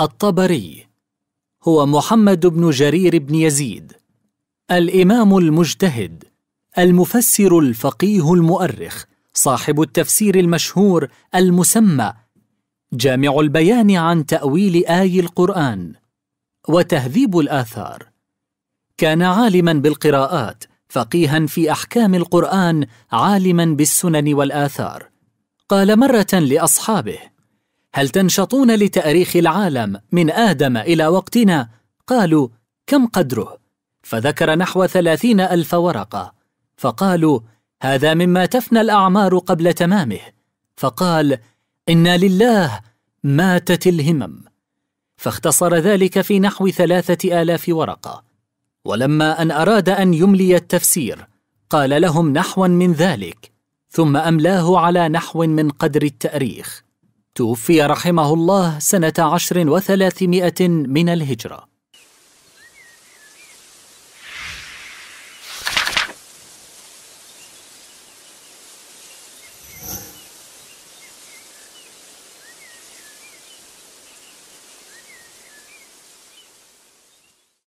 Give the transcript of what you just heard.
الطبري هو محمد بن جرير بن يزيد الإمام المجتهد المفسر الفقيه المؤرخ صاحب التفسير المشهور المسمى جامع البيان عن تأويل آي القرآن وتهذيب الآثار كان عالما بالقراءات فقيها في أحكام القرآن عالما بالسنن والآثار قال مرة لأصحابه هل تنشطون لتاريخ العالم من ادم الى وقتنا قالوا كم قدره فذكر نحو ثلاثين الف ورقه فقالوا هذا مما تفنى الاعمار قبل تمامه فقال انا لله ماتت الهمم فاختصر ذلك في نحو ثلاثه الاف ورقه ولما ان اراد ان يملي التفسير قال لهم نحوا من ذلك ثم املاه على نحو من قدر التاريخ توفي رحمه الله سنة عشر وثلاثمائة من الهجرة